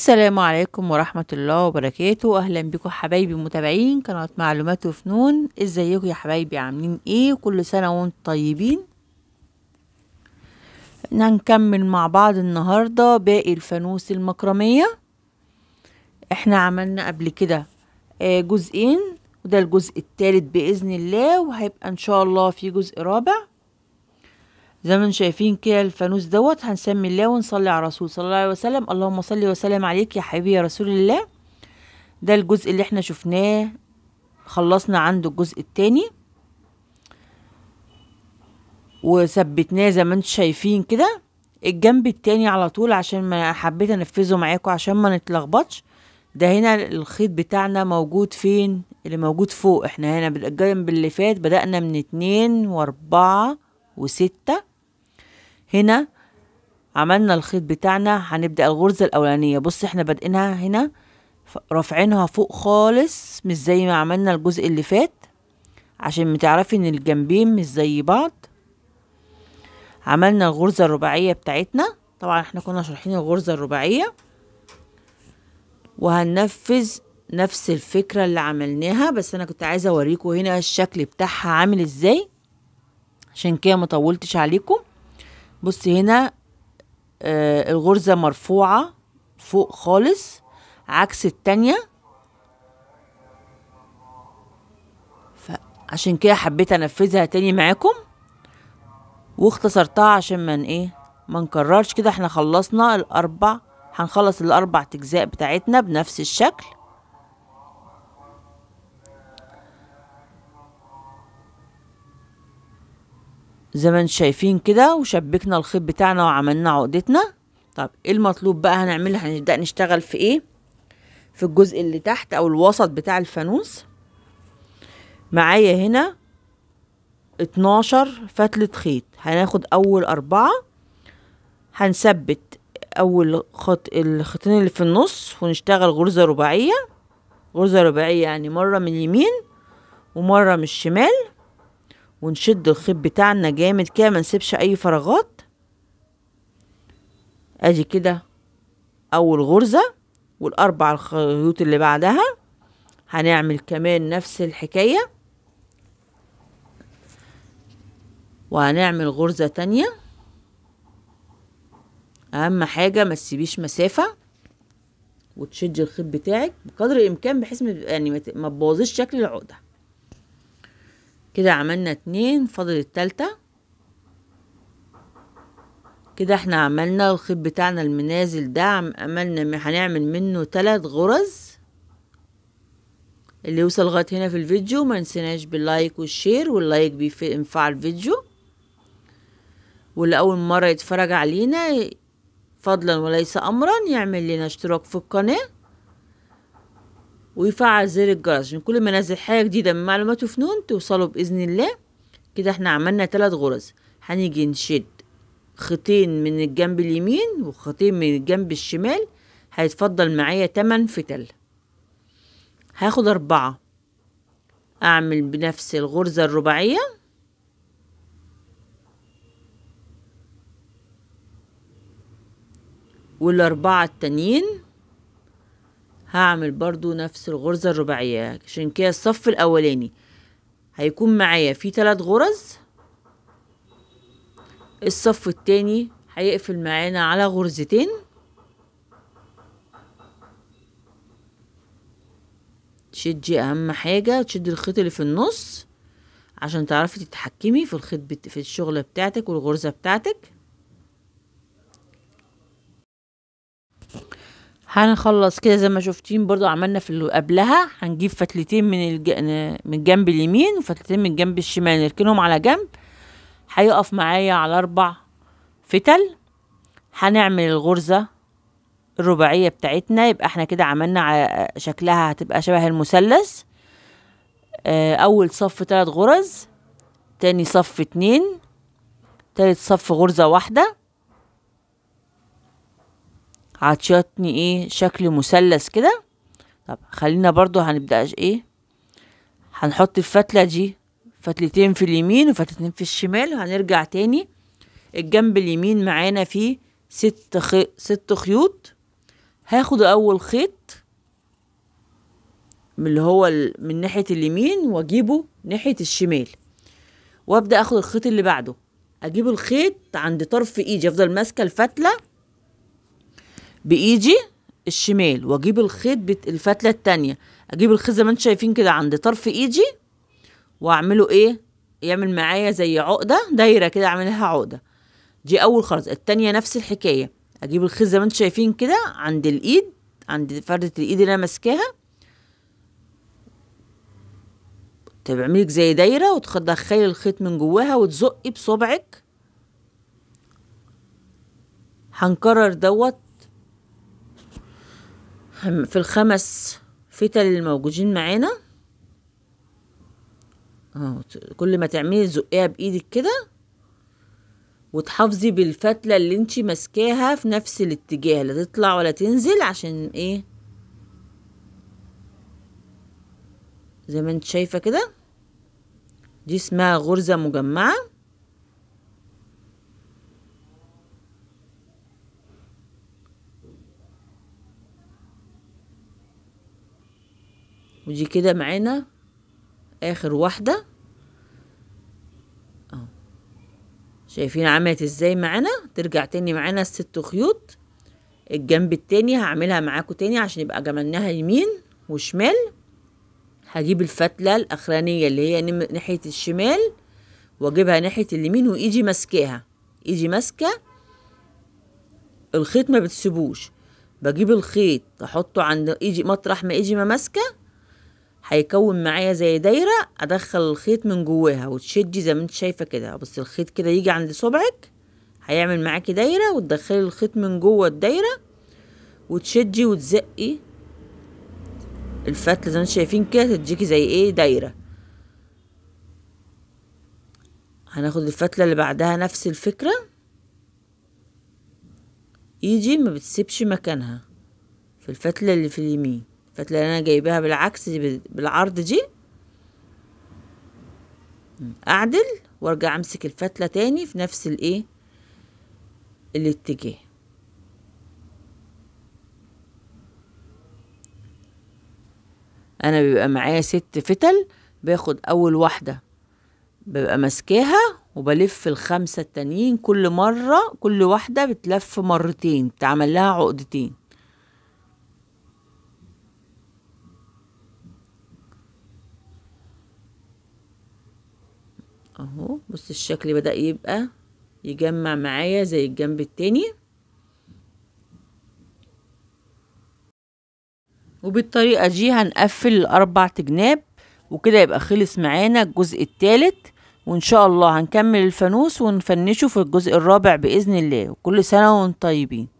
السلام عليكم ورحمة الله وبركاته أهلا بكم حبايبي متابعين قناة معلومات وفنون ازيكم يا حبايبي عاملين ايه كل سنة وانتم طيبين هنكمل مع بعض النهاردة باقي الفانوس المكرمية احنا عملنا قبل كده آه، جزئين وده الجزء التالت بإذن الله وهيبقى ان شاء الله في جزء رابع زي ما شايفين كده الفانوس دوت هنسمي الله ونصلي على الرسول صلى الله عليه وسلم اللهم صل وسلم عليك يا حبيبي يا رسول الله ده الجزء اللي احنا شفناه خلصنا عنده الجزء التاني وثبتناه زي ما انتم شايفين كده الجنب التاني على طول عشان ما حبيت انفذه معاكم عشان ما نتلخبطش ده هنا الخيط بتاعنا موجود فين اللي موجود فوق احنا هنا بالجنب اللي فات بدأنا من اتنين واربعة وستة هنا عملنا الخيط بتاعنا هنبدأ الغرزة الأولانية بص احنا بادئينها هنا رافعينها فوق خالص مش زي ما عملنا الجزء اللي فات عشان متعرفي ان الجنبين مش زي بعض عملنا الغرزة الرباعية بتاعتنا طبعا احنا كنا شارحين الغرزة الرباعية وهننفذ نفس الفكرة اللي عملناها بس انا كنت عايزة اوريكم هنا الشكل بتاعها عامل ازاي عشان كده مطولتش عليكم بص هنا آه الغرزة مرفوعة فوق خالص عكس التانية عشان كده حبيت انفذها تاني معاكم واختصرتها عشان من ايه ما نكررش كده احنا خلصنا الاربع هنخلص الاربع اجزاء بتاعتنا بنفس الشكل زي ما انتم شايفين كده وشبكنا الخيط بتاعنا وعملنا عقدتنا طب ايه المطلوب بقى هنعمله هنبدأ نشتغل في ايه في الجزء اللي تحت او الوسط بتاع الفانوس معايا هنا اتناشر فتلة خيط هناخد اول اربعة هنثبت اول خط الخيطين اللي في النص ونشتغل غرزة رباعية غرزة رباعية يعني مرة من اليمين ومرة من الشمال ونشد الخيط بتاعنا جامد كده ما نسيبش اي فراغات ادي كده اول غرزة والاربع الخيوط اللي بعدها هنعمل كمان نفس الحكاية وهنعمل غرزة تانية اهم حاجة ما تسيبيش مسافة وتشد الخيط بتاعك بقدر الامكان بحيث يعني ما تبوظيش شكل العقده كده عملنا اتنين فاضل التالتة كده احنا عملنا الخيط بتاعنا المنازل ده عملنا هنعمل منه تلات غرز اللي يوصل لغايه هنا في الفيديو ما نسيناش باللايك والشير واللايك بينفع الفيديو واللي اول مره يتفرج علينا فضلا وليس امرا يعمل لنا اشتراك في القناه ويفعل زر الجرس عشان كل ما انزل حاجه جديده من معلومات وفنون توصلوا باذن الله كده احنا عملنا ثلاث غرز هنيجي نشد خيطين من الجنب اليمين وخيطين من الجنب الشمال هيتفضل معايا تمن فتل هاخد أربعة أعمل بنفس الغرزة الرباعية والأربعة التانيين هعمل برضو نفس الغرزة الرباعية عشان كده الصف الأولاني هيكون معايا فيه تلات غرز الصف التاني هيقفل معانا على غرزتين تشدي أهم حاجة تشدي الخيط اللي في النص عشان تعرفي تتحكمي في الخيط بت... في الشغلة بتاعتك والغرزة بتاعتك هنخلص كده زي ما شفتين برضو عملنا في اللي قبلها هنجيب فتلتين من الج... من الجنب اليمين وفتلتين من الجنب الشمال نركنهم على جنب هيقف معايا على اربع فتل هنعمل الغرزة الرباعية بتاعتنا يبقى احنا كده عملنا على شكلها هتبقى شبه المثلث آه، اول صف ثلاث غرز تاني صف اتنين تالت صف غرزة واحدة عطيتني ايه شكل مثلث كده طب خلينا برضو هنبدأ ايه هنحط الفتلة دي فتلتين في اليمين وفتلتين في الشمال وهنرجع تاني الجنب اليمين معانا فيه ست خي... ست خيوط هاخد اول خيط من اللي هو ال... من ناحية اليمين واجيبه ناحية الشمال وابدأ اخد الخيط اللي بعده اجيب الخيط عند طرف ايدي افضل ماسكة الفتلة بايدي الشمال واجيب الخيط الفتله التانية اجيب الخيط زي ما انتم شايفين كده عند طرف ايدي واعمله ايه يعمل معايا زي عقده دايره كده اعملها عقده دي اول خرز التانية نفس الحكايه اجيب الخيط زي ما انتم شايفين كده عند الايد عند فردة الايد اللي انا ماسكاها تعملي زي دايره وتدخلي الخيط من جواها وتزقي بصبعك هنكرر دوت في الخمس فتل الموجودين معانا اهو كل ما تعملي زقيها بايدك كده وتحافظي بالفتله اللي انت ماسكاها في نفس الاتجاه لا تطلع ولا تنزل عشان ايه زي ما انت شايفه كده دي اسمها غرزه مجمعه ودي كده معانا اخر واحدة اهو شايفين عملت ازاي معانا ترجع تاني معانا الست خيوط الجنب التاني هعملها معاكم تاني عشان يبقى جملناها يمين وشمال هجيب الفتلة الاخرانية اللي هي ناحية الشمال واجيبها ناحية اليمين وايدي ماسكاها ايدي ماسكة الخيط ما بتسيبوش بجيب الخيط احطه عند ايدي مطرح ما ايدي ما ماسكه هيكون معايا زي دايرة أدخل الخيط من جواها وتشدي زي ما انت شايفة كده بس الخيط كده يجي عند صبعك هيعمل معاكي دايرة وتدخلي الخيط من جوه الدايرة وتشدي وتزقي الفتلة زي ما انت شايفين كده تديكي زي ايه دايرة هناخد الفتلة اللي بعدها نفس الفكرة يجي ما بتسيبش مكانها في الفتلة اللي في اليمين فتلاقي انا جايباها بالعكس بالعرض دي اعدل وارجع امسك الفتله تاني في نفس الايه الاتجاه انا بيبقى معايا ست فتل باخد اول واحده ببقى ماسكاها وبلف الخمسه التانيين كل مره كل واحده بتلف مرتين بتعمل لها عقدتين اهو بص الشكل بدأ يبقى يجمع معايا زي الجنب التاني وبالطريقة دي هنقفل الأربع جناب وكده يبقى خلص معانا الجزء التالت وإن شاء الله هنكمل الفانوس ونفنشه في الجزء الرابع بإذن الله وكل سنة وانتم طيبين